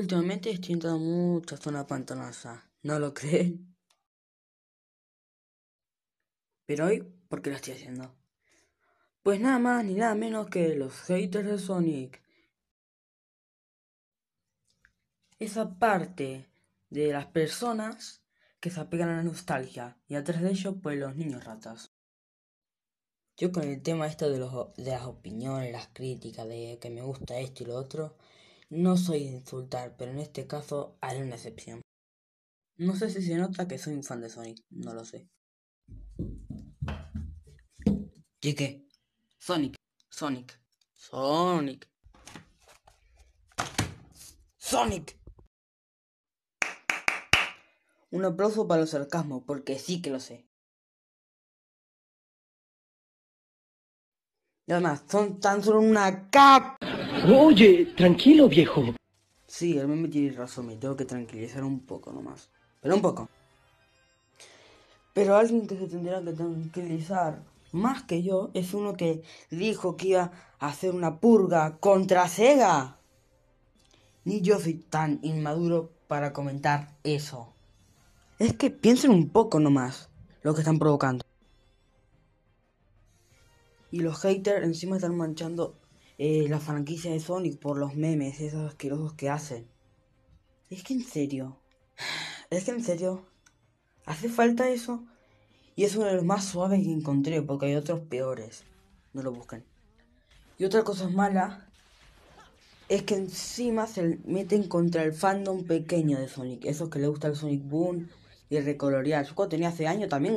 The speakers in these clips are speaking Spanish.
Últimamente estoy entrando mucho mucha zona pantanosa, ¿no lo creen? Pero hoy, ¿por qué lo estoy haciendo? Pues nada más ni nada menos que los haters de Sonic. Esa parte de las personas que se apegan a la nostalgia y atrás de ellos pues los niños ratas. Yo con el tema esto de, los, de las opiniones, las críticas, de que me gusta esto y lo otro, no soy insultar, pero en este caso haré una excepción. No sé si se nota que soy un fan de Sonic, no lo sé. qué? Sonic, Sonic, Sonic. Sonic. Un aplauso para los sarcasmos, porque sí que lo sé. Y además, son tan solo una cap. Oye, tranquilo, viejo. Sí, al me tiene razón, me tengo que tranquilizar un poco nomás. Pero un poco. Pero alguien que se tendrá que tranquilizar más que yo es uno que dijo que iba a hacer una purga contra Sega. Ni yo soy tan inmaduro para comentar eso. Es que piensen un poco nomás lo que están provocando. Y los haters encima están manchando eh, la franquicia de Sonic por los memes, esos asquerosos que hacen Es que en serio, es que en serio, hace falta eso. Y es uno de los más suaves que encontré, porque hay otros peores. No lo busquen. Y otra cosa mala es que encima se meten contra el fandom pequeño de Sonic. Esos que le gusta el Sonic Boom y recolorear. Yo cuando tenía hace años también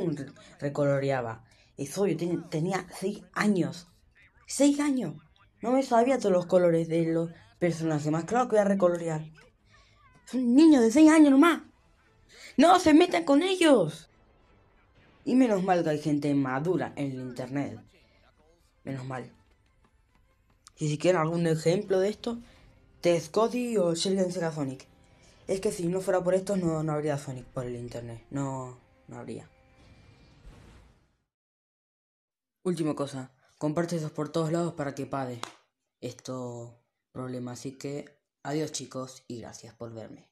recoloreaba. Es obvio, tenía 6 años. 6 años. No me sabía todos los colores de los personajes. Más claro que voy a recolorear. Son niños de 6 años nomás. No se metan con ellos. Y menos mal que hay gente madura en el internet. Menos mal. si quieren algún ejemplo de esto, Ted Cody o Sheldon Sega Sonic. Es que si no fuera por estos no, no habría Sonic por el internet. No, no habría. Última cosa esos por todos lados para que pade esto problema. Así que adiós chicos y gracias por verme.